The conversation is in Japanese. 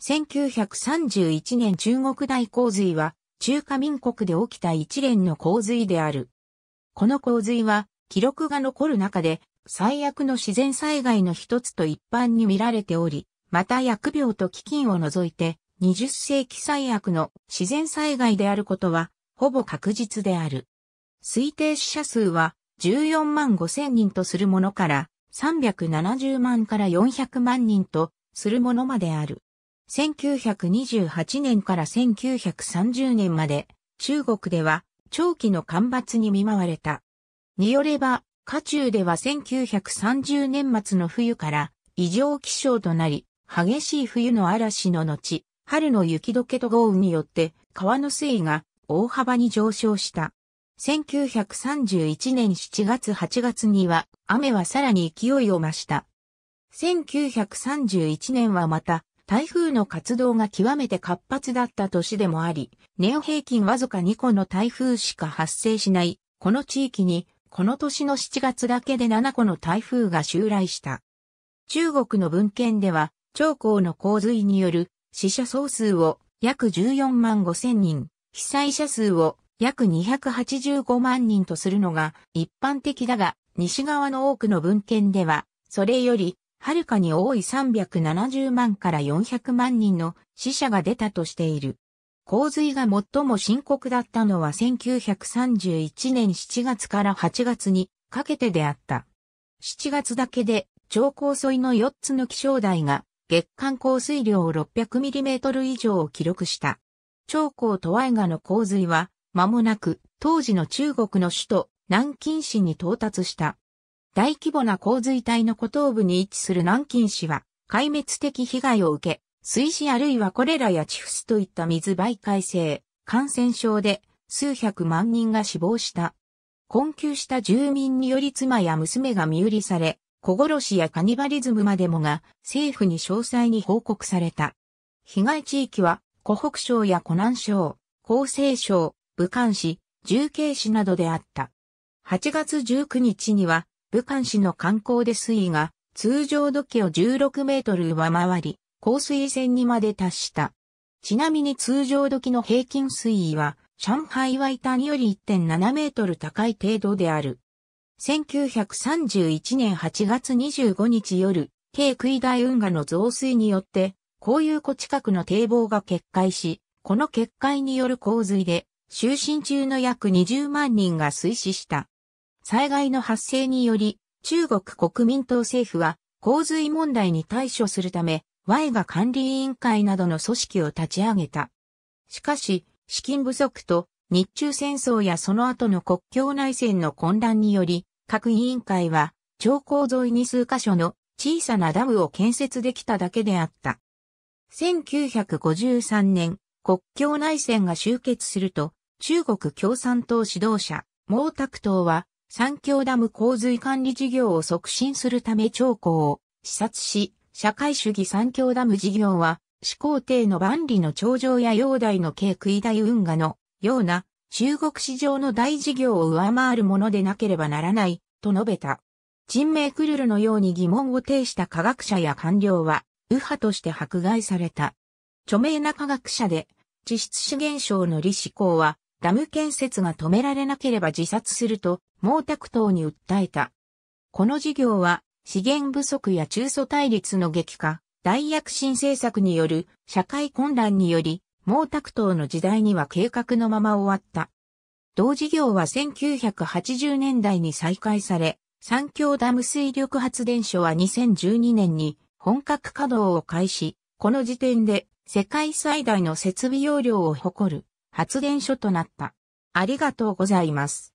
1931年中国大洪水は、中華民国で起きた一連の洪水である。この洪水は、記録が残る中で、最悪の自然災害の一つと一般に見られており、また薬病と飢饉を除いて、20世紀最悪の自然災害であることは、ほぼ確実である。推定死者数は14万5千人とするものから、370万から400万人とするものまである。1928年から1930年まで、中国では長期の干ばつに見舞われた。によれば、家中では1930年末の冬から異常気象となり、激しい冬の嵐の後、春の雪解けと豪雨によって川の水位が大幅に上昇した。1931年7月8月には雨はさらに勢いを増した。1931年はまた台風の活動が極めて活発だった年でもあり、ネオ平均わずか2個の台風しか発生しない、この地域に、この年の7月だけで7個の台風が襲来した。中国の文献では、長江の洪水による死者総数を約14万5千人、被災者数を約285万人とするのが一般的だが、西側の多くの文献では、それよりはるかに多い370万から400万人の死者が出たとしている。洪水が最も深刻だったのは1931年7月から8月にかけてであった。7月だけで超高水の4つの気象台が月間降水量 600mm 以上を記録した。長江とワイガの洪水は間もなく当時の中国の首都南京市に到達した。大規模な洪水帯の孤頭部に位置する南京市は、壊滅的被害を受け、水死あるいはコレラやチフスといった水媒介性、感染症で数百万人が死亡した。困窮した住民により妻や娘が身売りされ、小殺しやカニバリズムまでもが政府に詳細に報告された。被害地域は湖北省や湖南省、江西省、武漢市、重慶市などであった。8月19日には武漢市の観光で水位が通常時計を16メートル上回り、降水線にまで達した。ちなみに通常時の平均水位は、上海はタンより1.7メートル高い程度である。1931年8月25日夜、軽杭大運河の増水によって、こういう湖近くの堤防が決壊し、この決壊による洪水で、就寝中の約20万人が水死した。災害の発生により、中国国民党政府は洪水問題に対処するため、Y が管理委員会などの組織を立ち上げた。しかし、資金不足と日中戦争やその後の国境内戦の混乱により、各委員会は、長江沿いに数カ所の小さなダムを建設できただけであった。1953年、国境内戦が終結すると、中国共産党指導者、毛沢東は、三峡ダム洪水管理事業を促進するため長考を視察し、社会主義三峡ダム事業は、始皇帝の万里の長城や陽帝の食杭大運河のような中国市場の大事業を上回るものでなければならない、と述べた。人命クルルのように疑問を呈した科学者や官僚は、右派として迫害された。著名な科学者で、地質資源省の李志向は、ダム建設が止められなければ自殺すると毛沢東に訴えた。この事業は資源不足や中蘇対立の激化、大躍進政策による社会混乱により毛沢東の時代には計画のまま終わった。同事業は1980年代に再開され、三峡ダム水力発電所は2012年に本格稼働を開始、この時点で世界最大の設備容量を誇る発電所となった。ありがとうございます。